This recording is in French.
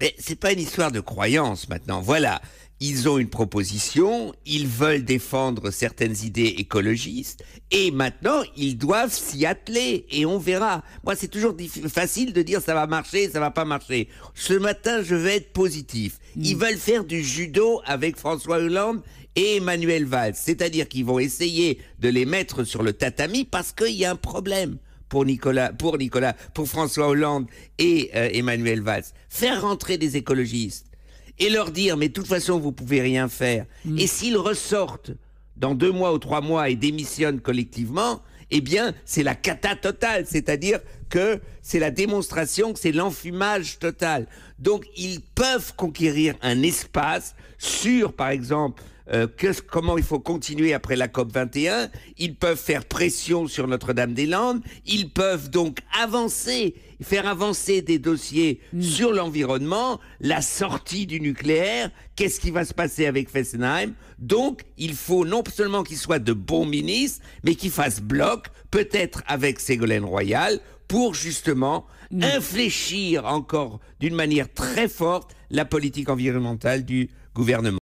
Mais c'est pas une histoire de croyance maintenant. Voilà, ils ont une proposition, ils veulent défendre certaines idées écologistes, et maintenant ils doivent s'y atteler, et on verra. Moi, c'est toujours facile de dire ça va marcher, ça va pas marcher. Ce matin, je vais être positif. Mm. Ils veulent faire du judo avec François Hollande et Emmanuel Valls, c'est-à-dire qu'ils vont essayer de les mettre sur le tatami parce qu'il y a un problème pour Nicolas, pour Nicolas, pour François Hollande et euh, Emmanuel Valls, faire rentrer des écologistes et leur dire mais de toute façon vous pouvez rien faire. Mm. Et s'ils ressortent dans deux mois ou trois mois et démissionnent collectivement, eh bien c'est la cata totale, c'est-à-dire que c'est la démonstration que c'est l'enfumage total. Donc ils peuvent conquérir un espace sur, par exemple, euh, comment il faut continuer après la COP 21. Ils peuvent faire pression sur Notre-Dame-des-Landes. Ils peuvent donc avancer, faire avancer des dossiers mm. sur l'environnement, la sortie du nucléaire. Qu'est-ce qui va se passer avec Fessenheim Donc, il faut non seulement qu'ils soient de bons ministres, mais qu'ils fassent bloc, peut-être avec Ségolène Royal, pour justement mm. infléchir encore d'une manière très forte la politique environnementale du gouvernement.